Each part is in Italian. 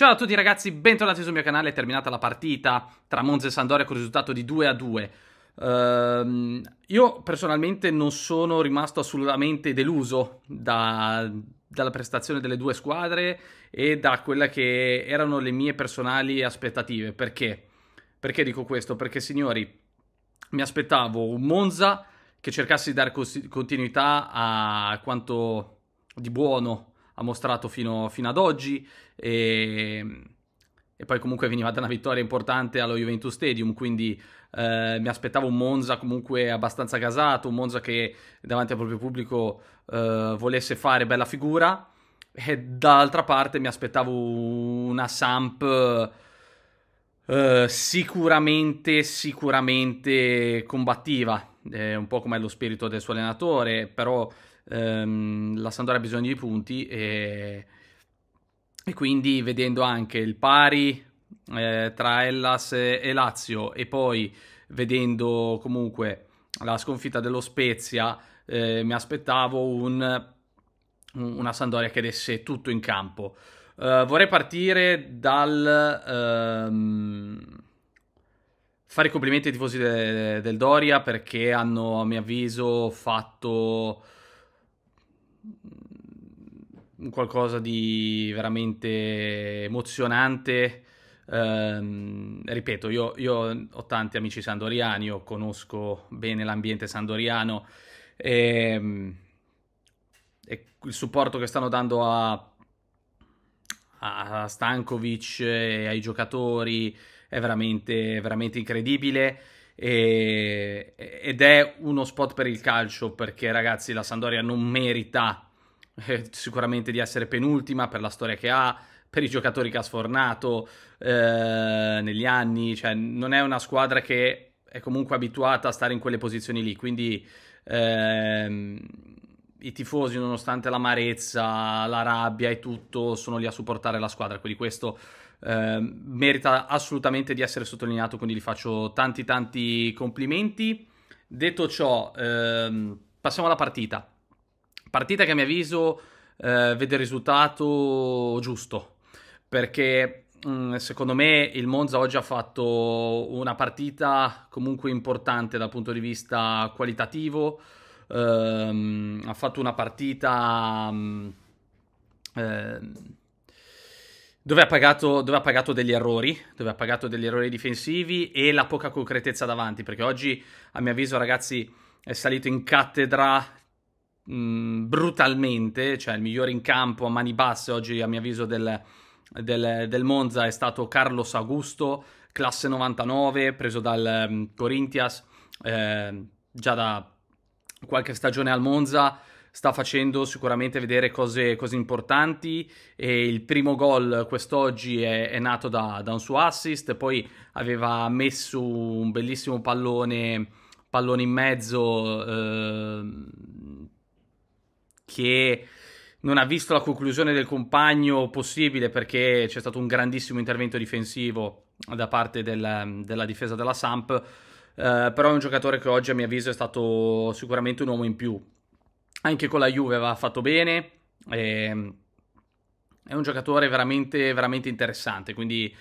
Ciao a tutti ragazzi, bentornati sul mio canale. È terminata la partita tra Monza e Sandoria con il risultato di 2 a 2. Uh, ehm, io personalmente non sono rimasto assolutamente deluso da, dalla prestazione delle due squadre e da quelle che erano le mie personali aspettative. Perché? Perché dico questo? Perché signori, mi aspettavo un Monza che cercasse di dare continuità a quanto di buono ha mostrato fino, fino ad oggi. E, ehm, e, poi comunque veniva da una vittoria importante allo Juventus Stadium, quindi eh, mi aspettavo un Monza comunque abbastanza gasato, un Monza che davanti al proprio pubblico eh, volesse fare bella figura. E dall'altra parte mi aspettavo una Samp eh, sicuramente, sicuramente combattiva, un po' come lo spirito del suo allenatore, però ehm, la Sandora ha bisogno di punti e, e quindi vedendo anche il pari eh, tra Hellas e Lazio e poi vedendo comunque la sconfitta dello Spezia eh, mi aspettavo un, una Sandoria che desse tutto in campo. Uh, vorrei partire dal uh, fare i complimenti ai tifosi de- del Doria perché hanno, a mio avviso, fatto qualcosa di veramente emozionante. Um, ripeto, io, io, ho tanti amici sandoriani, io conosco bene l'ambiente sandoriano e, ehm, e il supporto che stanno dando a, a Stankovic e ai giocatori è veramente, veramente incredibile. E, ed è uno spot per il calcio perché ragazzi la Sandoria non merita eh, sicuramente di essere penultima per la storia che ha, per i giocatori che ha sfornato eh, negli anni, cioè non è una squadra che è comunque abituata a stare in quelle posizioni lì, quindi ehm, i tifosi nonostante l'amarezza, la rabbia e tutto sono lì a supportare la squadra, quindi questo eh, merita assolutamente di essere sottolineato, quindi gli faccio tanti tanti complimenti. Detto ciò, ehm, passiamo alla partita. Partita che a mio avviso eh, vede il risultato giusto, perché mh, mm, secondo me il Monza oggi ha fatto una partita comunque importante dal punto di vista qualitativo, ehm, ha fatto una partita... Mh, mm, ehm, dove ha, pagato, dove ha, pagato, degli errori, dove ha pagato degli errori difensivi e la poca concretezza davanti, perché oggi, a mio avviso, ragazzi, è salito in cattedra mh, mm, brutalmente, cioè il migliore in campo a mani basse oggi, a mio avviso, del, del, del Monza è stato Carlos Augusto, classe 99, preso dal um, Corinthians, eh, già da qualche stagione al Monza, sta facendo sicuramente vedere cose, cose importanti. E il primo gol quest'oggi è, è nato da, da, un suo assist, poi aveva messo un bellissimo pallone, pallone in mezzo eh, che non ha visto la conclusione del compagno possibile perché c'è stato un grandissimo intervento difensivo da parte del, della difesa della Samp. Eh, però è un giocatore che oggi a mio avviso è stato sicuramente un uomo in più anche con la Juve va fatto bene. Eh, è un giocatore veramente, veramente interessante. Quindi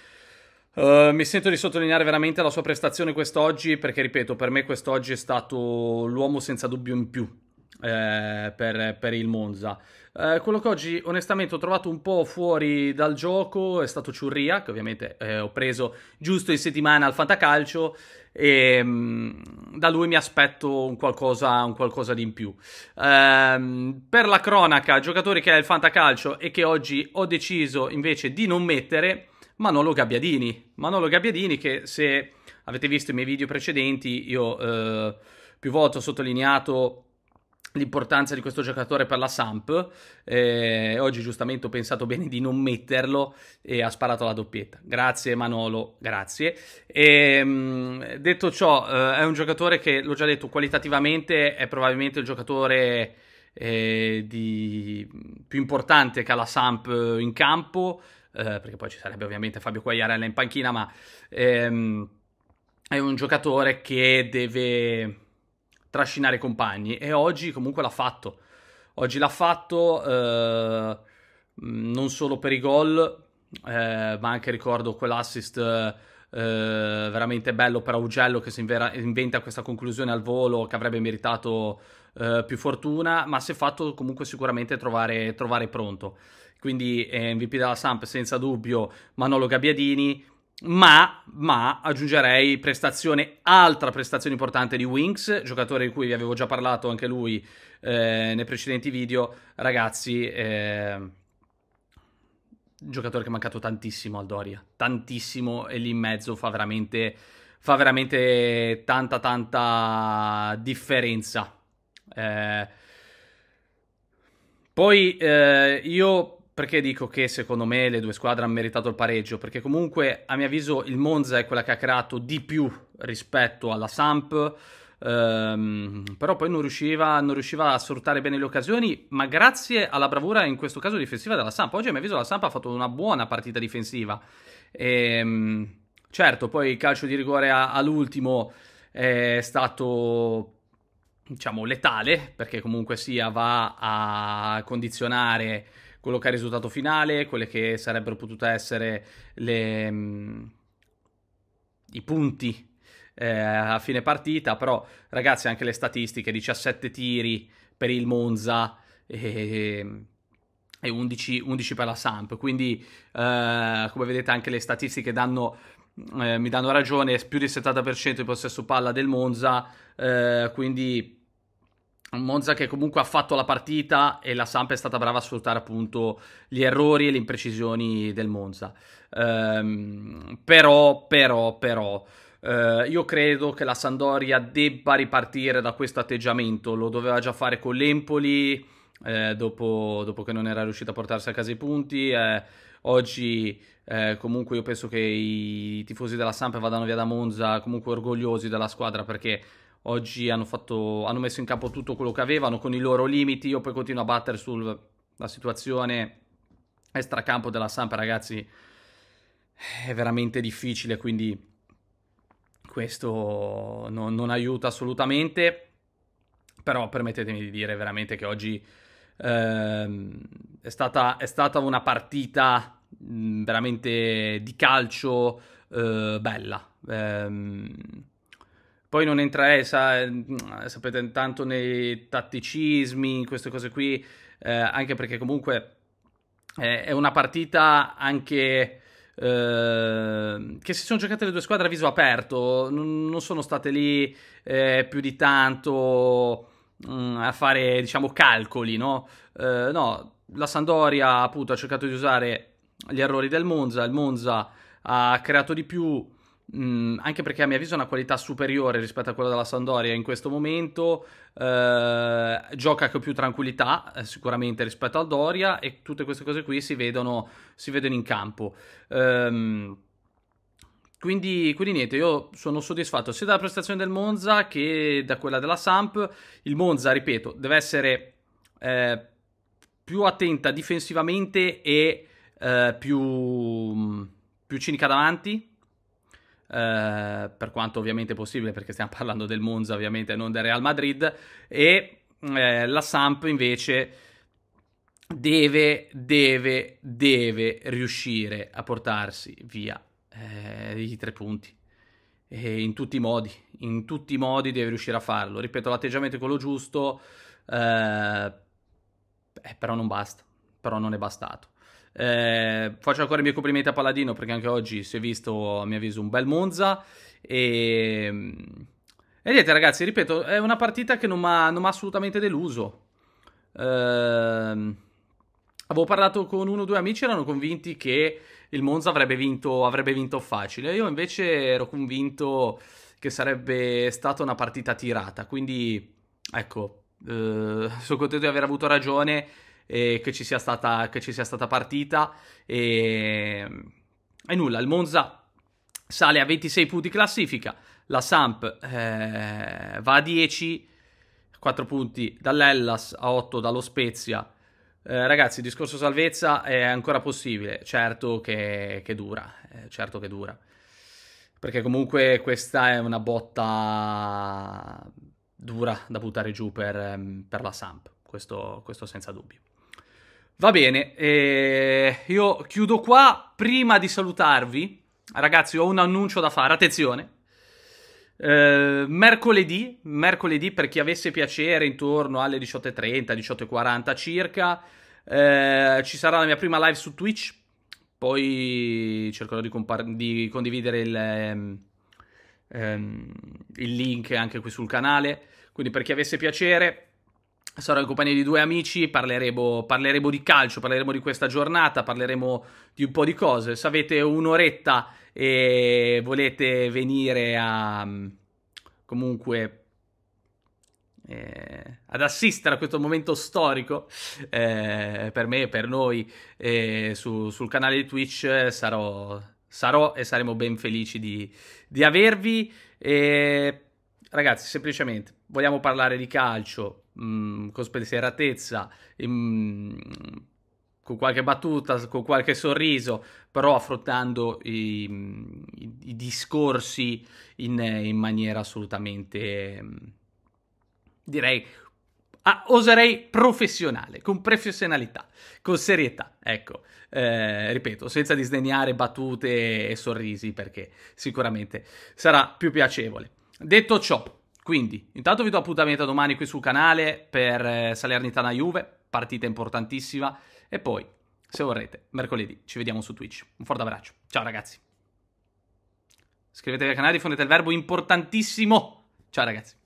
eh, mi sento di sottolineare veramente la sua prestazione quest'oggi perché, ripeto, per me quest'oggi è stato l'uomo senza dubbio in più eh, per, per, il Monza. Eh, quello che oggi onestamente ho trovato un po' fuori dal gioco è stato Ciurria, che ovviamente eh, ho preso giusto in settimana al Fantacalcio e mh, mm, da lui mi aspetto un qualcosa, un qualcosa di in più. Ehm, per la cronaca, giocatore che ha il Fantacalcio e che oggi ho deciso invece di non mettere, Manolo Gabbiadini. Manolo Gabbiadini che se avete visto i miei video precedenti io eh, più volte ho sottolineato l'importanza di questo giocatore per la Samp. Eh, oggi giustamente ho pensato bene di non metterlo e ha sparato la doppietta. Grazie Manolo, grazie. E, ehm, detto ciò, eh, è un giocatore che, l'ho già detto, qualitativamente è probabilmente il giocatore eh, di... più importante che ha la Samp in campo, eh, perché poi ci sarebbe ovviamente Fabio Quagliarella in panchina, ma ehm, è un giocatore che deve trascinare i compagni e oggi comunque l'ha fatto. Oggi l'ha fatto eh, mm, non solo per i gol, eh, ma anche ricordo quell'assist eh, veramente bello per Augello che si invera- inventa questa conclusione al volo che avrebbe meritato eh, più fortuna, ma si è fatto comunque sicuramente trovare, trovare pronto. Quindi eh, MVP della Samp senza dubbio Manolo Gabbiadini ma, ma aggiungerei prestazione, altra prestazione importante di Winks, giocatore di cui vi avevo già parlato anche lui eh, nei precedenti video, ragazzi, eh, giocatore che è mancato tantissimo al Doria, tantissimo e lì in mezzo fa veramente, fa veramente tanta tanta differenza. Eh, poi eh, io perché dico che secondo me le due squadre hanno meritato il pareggio? Perché comunque a mio avviso il Monza è quella che ha creato di più rispetto alla Samp, ehm, però poi non riusciva, non riusciva, a sfruttare bene le occasioni, ma grazie alla bravura in questo caso difensiva della Samp. Oggi a mio avviso la Samp ha fatto una buona partita difensiva. Ehm, certo, poi il calcio di rigore all'ultimo è stato diciamo letale perché comunque sia va a condizionare quello che è il risultato finale, quelle che sarebbero potute essere le, mh, mm, i punti eh, a fine partita, però ragazzi anche le statistiche, 17 tiri per il Monza e, e 11, 11, per la Samp, quindi eh, come vedete anche le statistiche danno, eh, mi danno ragione, più del 70% di possesso palla del Monza, eh, quindi Monza che comunque ha fatto la partita e la Samp è stata brava a sfruttare appunto gli errori e le imprecisioni del Monza. Ehm, però, però, però, eh, io credo che la Sandoria debba ripartire da questo atteggiamento. Lo doveva già fare con l'Empoli, eh, dopo, dopo, che non era riuscita a portarsi a casa i punti. Eh, oggi eh, comunque io penso che i tifosi della Samp vadano via da Monza comunque orgogliosi della squadra perché oggi hanno, fatto, hanno messo in campo tutto quello che avevano con i loro limiti. Io poi continuo a battere sulla situazione extracampo della Samp, ragazzi, è veramente difficile, quindi questo non, non aiuta assolutamente. Però permettetemi di dire veramente che oggi ehm, è, stata, è stata una partita veramente di calcio eh, bella. Eh, poi non entrerei, eh, sa, mm, sapete, tanto nei tatticismi, in queste cose qui, eh, anche perché comunque è, eh, è una partita anche eh, che si sono giocate le due squadre a viso aperto, non sono state lì eh, più di tanto mh, mm, a fare, diciamo, calcoli, no? Eh, no, la Sandoria appunto ha cercato di usare gli errori del Monza, il Monza ha creato di più, mh, mm, anche perché a mio avviso ha una qualità superiore rispetto a quella della Sandoria in questo momento, eh, gioca con più tranquillità eh, sicuramente rispetto al Doria e tutte queste cose qui si vedono, si vedono in campo. Ehm, quindi, quindi, niente, io sono soddisfatto sia dalla prestazione del Monza che da quella della Samp. Il Monza, ripeto, deve essere eh, più attenta difensivamente e eh, più, più cinica davanti, eh, per quanto ovviamente possibile, perché stiamo parlando del Monza ovviamente, non del Real Madrid, e eh, la Samp invece deve, deve, deve riuscire a portarsi via eh, i tre punti. E in tutti i modi, in tutti i modi deve riuscire a farlo. Ripeto, l'atteggiamento è quello giusto, eh, eh però non basta, però non è bastato. Eh, faccio ancora i miei complimenti a Paladino perché anche oggi si è visto, a mio avviso, un bel Monza. E, mm, e niente, ragazzi, ripeto, è una partita che non mi ha assolutamente deluso. Eh, avevo parlato con uno o due amici, erano convinti che il Monza avrebbe vinto, avrebbe vinto facile. Io invece ero convinto che sarebbe stata una partita tirata. Quindi, ecco, eh, sono contento di aver avuto ragione eh, che, ci sia stata, che ci sia stata partita e, e nulla, il Monza sale a 26 punti classifica, la Samp eh, va a 10, 4 punti dall'Ellas, a 8 dallo Spezia. Eh, ragazzi, il discorso salvezza è ancora possibile, certo che, che dura, eh, certo che dura. Perché comunque questa è una botta dura da buttare giù per, ehm, per la Samp, questo, questo senza dubbio. Va bene, eh, io chiudo qua. Prima di salutarvi, ragazzi, ho un annuncio da fare. Attenzione. Eh, mercoledì, mercoledì, per chi avesse piacere, intorno alle 18.30, 18.40 circa, eh, ci sarà la mia prima live su Twitch. Poi cercherò di, di condividere il, ehm, ehm, il link anche qui sul canale. Quindi per chi avesse piacere, Sarò in compagnia di due amici, parleremo, parleremo, di calcio, parleremo di questa giornata, parleremo di un po' di cose. Se avete un'oretta e volete venire a mm, comunque eh, ad assistere a questo momento storico eh, per me e per noi eh, su, sul canale di Twitch eh, sarò, sarò, e saremo ben felici di, di avervi. ragazzi, semplicemente vogliamo parlare di calcio Mm, con spensieratezza, mh, mm, con qualche battuta, con qualche sorriso, però affrontando i, i, mm, i discorsi in, in, maniera assolutamente, direi, ah, oserei professionale, con professionalità, con serietà, ecco. Eh, ripeto, senza disdegnare battute e sorrisi, perché sicuramente sarà più piacevole. Detto ciò, quindi, intanto vi do appuntamento domani qui sul canale per eh, Salernitana Juve, partita importantissima, e poi, se vorrete, mercoledì ci vediamo su Twitch. Un forte abbraccio, ciao ragazzi. Iscrivetevi al canale, diffondete il verbo importantissimo. Ciao ragazzi.